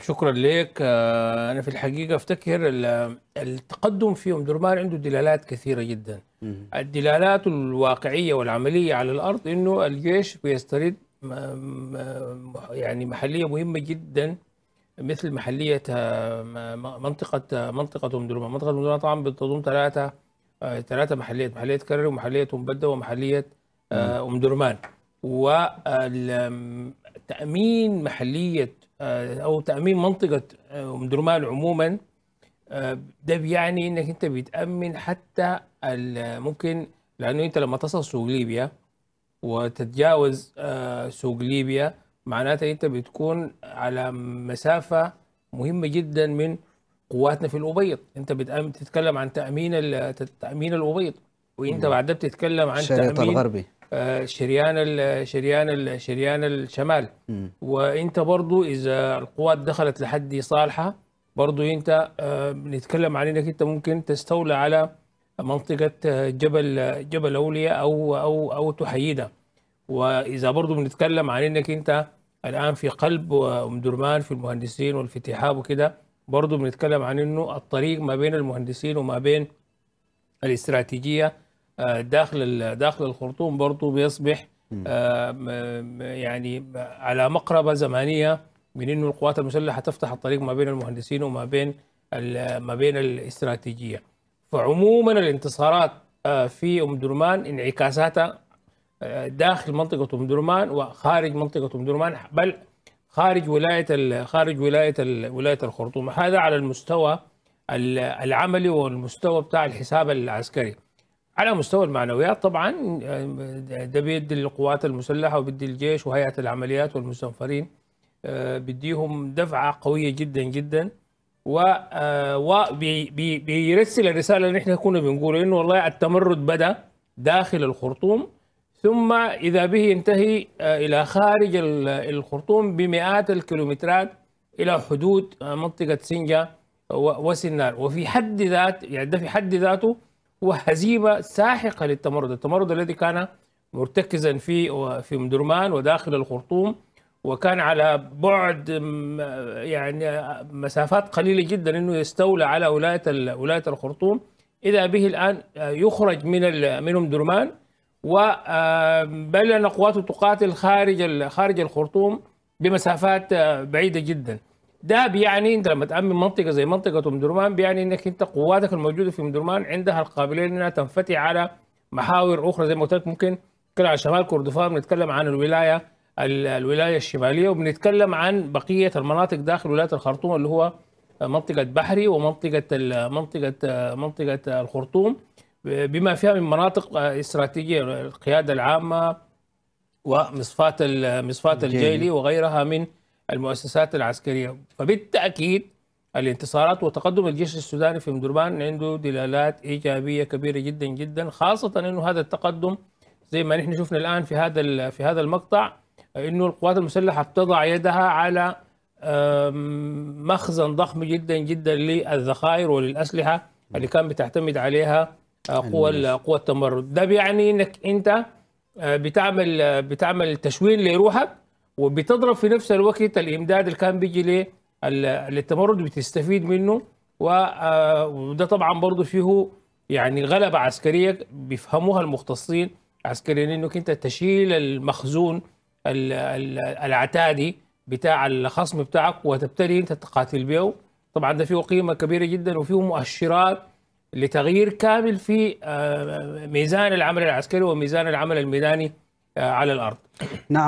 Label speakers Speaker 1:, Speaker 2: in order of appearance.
Speaker 1: شكرا لك آه، انا في الحقيقه افتكر التقدم في ام درمان عنده دلالات كثيره جدا الدلالات الواقعيه والعمليه على الارض انه الجيش بيسترد يعني محليه مهمه جدا مثل محليه آه، منطقه آه، منطقه ام درمان منطقه ام درمان طبعا بتضم ثلاثه ثلاثه محليات محليه كرر ومحليه ام بده ومحليه ام درمان وتامين محليه آه، او تامين منطقه آه، درمان عموما آه، ده بيعني انك انت بتامن حتى ممكن لانه انت لما تصل سوق ليبيا وتتجاوز سوق ليبيا معناته انت بتكون على مسافه مهمه جدا من قواتنا في الابيض انت بتتكلم عن تامين تامين الابيض وانت بعدها بتتكلم عن الشريط الغربي شريان ال شريان شريان الشمال م. وانت برضو اذا القوات دخلت لحد صالحه برضو انت بنتكلم آه، عن انك انت ممكن تستولى على منطقه آه، جبل جبل اولياء او او او تحيدها واذا برضو بنتكلم عن انك انت الان في قلب آه، ام درمان في المهندسين والفتحاب وكده برضو بنتكلم عن انه الطريق ما بين المهندسين وما بين الاستراتيجيه داخل داخل الخرطوم برضه بيصبح آه، يعني على مقربه زمنيه من انه القوات المسلحه تفتح الطريق ما بين المهندسين وما بين ما بين الاستراتيجيه. فعموما الانتصارات آه، في ام درمان انعكاساتها آه، داخل منطقه ام درمان وخارج منطقه ام درمان بل خارج ولايه خارج ولايه ولايه الخرطوم هذا على المستوى العملي والمستوى بتاع الحساب العسكري. على مستوى المعنويات طبعا آه، ده بيدي للقوات المسلحه وبيدي الجيش وهيئه العمليات والمستنفرين آه، بديهم دفعه قويه جدا جدا و آه، وبيرسل الرساله اللي احنا كنا بنقول انه والله التمرد بدا داخل الخرطوم ثم اذا به ينتهي الى خارج الخرطوم بمئات الكيلومترات الى حدود منطقه سنجا وسنار وفي حد ذات يعني ده في حد ذاته وهزيمه ساحقه للتمرد، التمرد الذي كان مرتكزا في في مدرمان وداخل الخرطوم وكان على بعد يعني مسافات قليله جدا انه يستولى على ولايه ولايه الخرطوم، اذا به الان يخرج من منهم درمان وبل ان قواته تقاتل خارج خارج الخرطوم بمسافات بعيده جدا. ده بيعني انت لما تامن منطقه زي منطقه ام درمان بيعني انك انت قواتك الموجوده في ام درمان عندها القابليه انها تنفتح على محاور اخرى زي ما قلت لك ممكن على شمال كردفان بنتكلم عن الولايه الولايه الشماليه وبنتكلم عن بقيه المناطق داخل ولايه الخرطوم اللي هو منطقه بحري ومنطقه منطقه منطقه الخرطوم بما فيها من مناطق استراتيجيه القياده العامه ومصفات مصفات الجيلي وغيرها من المؤسسات العسكرية فبالتأكيد الانتصارات وتقدم الجيش السوداني في مدربان عنده دلالات إيجابية كبيرة جدا جدا خاصة أنه هذا التقدم زي ما نحن شفنا الآن في هذا في هذا المقطع أنه القوات المسلحة بتضع يدها على مخزن ضخم جدا جدا للذخائر وللأسلحة اللي كان بتعتمد عليها آه، قوى قوى التمرد ده بيعني انك انت آه، بتعمل آه، بتعمل تشوين لروحك وبتضرب في نفس الوقت الامداد اللي كان بيجي للتمرد بتستفيد منه آه، وده طبعا برضه فيه يعني غلبه عسكريه بيفهموها المختصين عسكريين انك انت تشيل المخزون العتادي بتاع الخصم بتاعك وتبتدي انت تقاتل به طبعا ده فيه قيمه كبيره جدا وفيه مؤشرات لتغيير كامل في آه، ميزان العمل العسكري وميزان العمل الميداني آه، على الارض. نعم